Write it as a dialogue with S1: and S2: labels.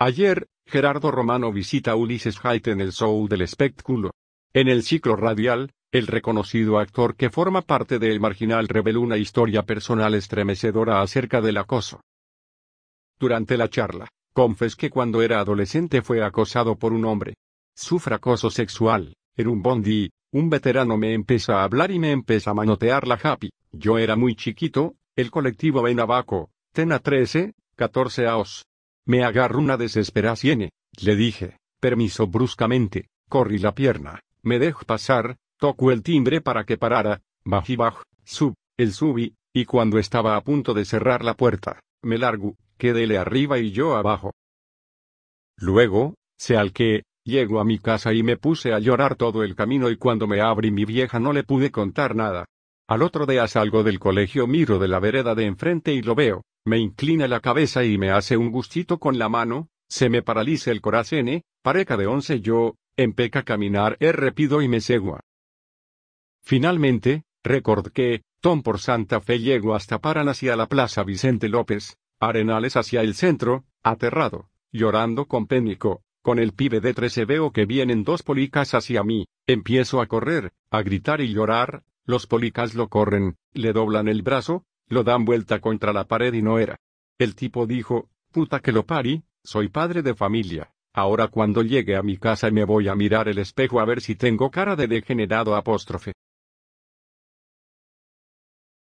S1: Ayer, Gerardo Romano visita Ulises Haidt en el show del espectáculo. En el ciclo radial, el reconocido actor que forma parte del Marginal reveló una historia personal estremecedora acerca del acoso. Durante la charla, confes que cuando era adolescente fue acosado por un hombre. Su acoso sexual, en un bondi, un veterano me empieza a hablar y me empieza a manotear la happy. Yo era muy chiquito, el colectivo Benabaco, Tena 13, 14 AOS. Me agarro una desesperación. Le dije, permiso bruscamente, corrí la pierna, me dejó pasar, tocó el timbre para que parara, bají baj, sub, el subí, y cuando estaba a punto de cerrar la puerta, me largo, quédele arriba y yo abajo. Luego, se alqué, llego a mi casa y me puse a llorar todo el camino y cuando me abrí mi vieja no le pude contar nada. Al otro día salgo del colegio, miro de la vereda de enfrente y lo veo, me inclina la cabeza y me hace un gustito con la mano, se me paraliza el corazón, pareca de once yo, empeca caminar he repido y me segua. Finalmente, record que, Tom por Santa Fe llego hasta Paran hacia la Plaza Vicente López, Arenales hacia el centro, aterrado, llorando con pénico, con el pibe de trece veo que vienen dos policas hacia mí, empiezo a correr, a gritar y llorar, los policas lo corren, le doblan el brazo, lo dan vuelta contra la pared y no era. El tipo dijo, puta que lo parí, soy padre de familia. Ahora cuando llegue a mi casa me voy a mirar el espejo a ver si tengo cara de degenerado apóstrofe.